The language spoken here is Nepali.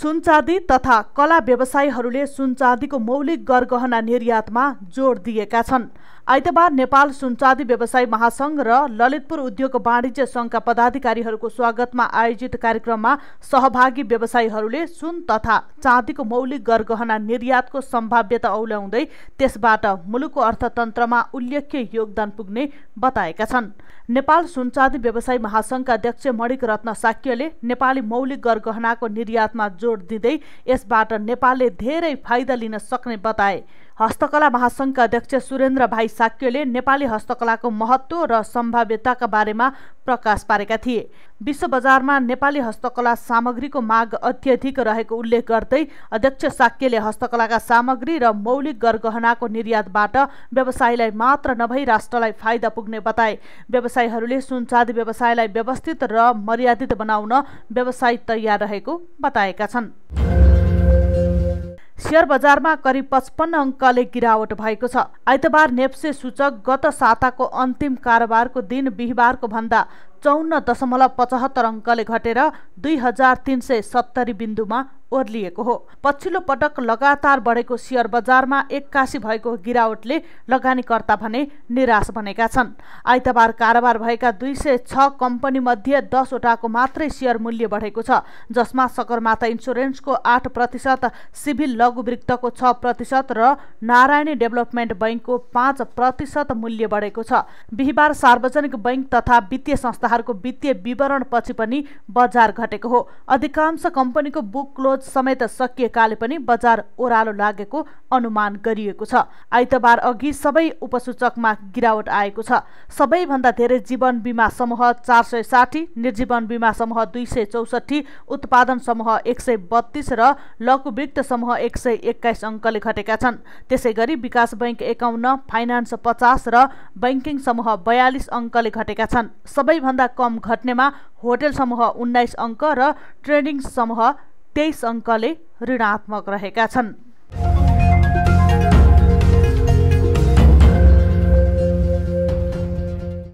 सुनचाँदी तथा कला व्यवसायीहरूले सुनचाँदीको मौलिक गरगहना निर्यातमा जोड दिएका छन् आइतबार नेपाल सुनचाँदी व्यवसाय महासङ्घ र ललितपुर उद्योग वाणिज्य सङ्घका पदाधिकारीहरूको स्वागतमा आयोजित कार्यक्रममा सहभागी व्यवसायीहरूले सुन तथा चाँदीको मौलिक गरगहना निर्यातको सम्भाव्यता औल्याउँदै त्यसबाट मुलुकको अर्थतन्त्रमा उल्लेख्य योगदान पुग्ने बताएका छन् नेपाल सुनचाँदी व्यवसाय महासङ्घका अध्यक्ष मणिक रत्न साक्यले नेपाली मौलिक गरगहनाको निर्यातमा जोड जोड दिँदै यसबाट नेपालले धेरै फाइदा लिन सक्ने बताए हस्तकला महासङ्घका अध्यक्ष सुरेन्द्र भाइ साक्यले नेपाली हस्तकलाको महत्त्व र सम्भाव्यताका बारेमा प्रकाश पारेका थिए विश्व बजारमा नेपाली हस्तकला सामग्रीको माग अत्यधिक रहेको उल्लेख गर्दै अध्यक्ष साक्यले हस्तकलाका सामग्री र मौलिक गरगहनाको निर्यातबाट व्यवसायलाई मात्र नभई राष्ट्रलाई फाइदा पुग्ने बताए व्यवसायीहरूले सुनचाँदी व्यवसायलाई व्यवस्थित र मर्यादित बनाउन व्यवसाय तयार रहेको बताएका छन् सेयर बजारमा करिब पचपन्न अङ्कले गिरावट भएको छ आइतबार नेप्से सूचक गत साताको अन्तिम कारोबारको दिन बिहिबारको भन्दा चौन्न दशमलव पचहत्तर अङ्कले घटेर दुई हजार तिन सय सत्तरी बिन्दुमा ओर्लिएको हो पछिल्लो पटक लगातार बढेको सेयर बजारमा एक्कासी भएको गिरावटले लगानीकर्ता भने निराश बनेका छन् आइतबार कारोबार भएका दुई सय छ कम्पनीमध्ये दसवटाको मात्रै सेयर मूल्य बढेको छ जसमा सगरमाथा इन्सुरेन्सको आठ प्रतिशत सिभिल लघुवृत्तको छ प्रतिशत र नारायणी डेभलपमेन्ट बैङ्कको पाँच प्रतिशत मूल्य बढेको छ बिहिबार सार्वजनिक बैङ्क तथा वित्तीय संस्था संस्थाहरूको वित्तीय विवरण पछि पनि बजार घटेको हो अधिकांश कम्पनीको बुक क्लोज समेत सकिएकाले पनि बजार ओह्रालो लागेको अनुमान गरिएको छ आइतबार अघि सबै उपसूचकमा गिरावट आएको छ सबैभन्दा धेरै जीवन बिमा समूह चार सय साठी निर्जीवन बिमा समूह दुई सय चौसठी उत्पादन समूह एक सय बत्तीस र लघुवित्त समूह एक सय एक्काइस अङ्कले घटेका छन् त्यसै गरी विकास बैङ्क एकाउन्न फाइनान्स पचास र बैङ्किङ समूह बयालिस अङ्कले घटेका छन् सबैभन्दा सबैभन्दा कम घट्नेमा होटल समूह उन्नाइस अङ्क र ट्रेडिङ समूह तेइस अङ्कले ऋणात्मक रहेका छन्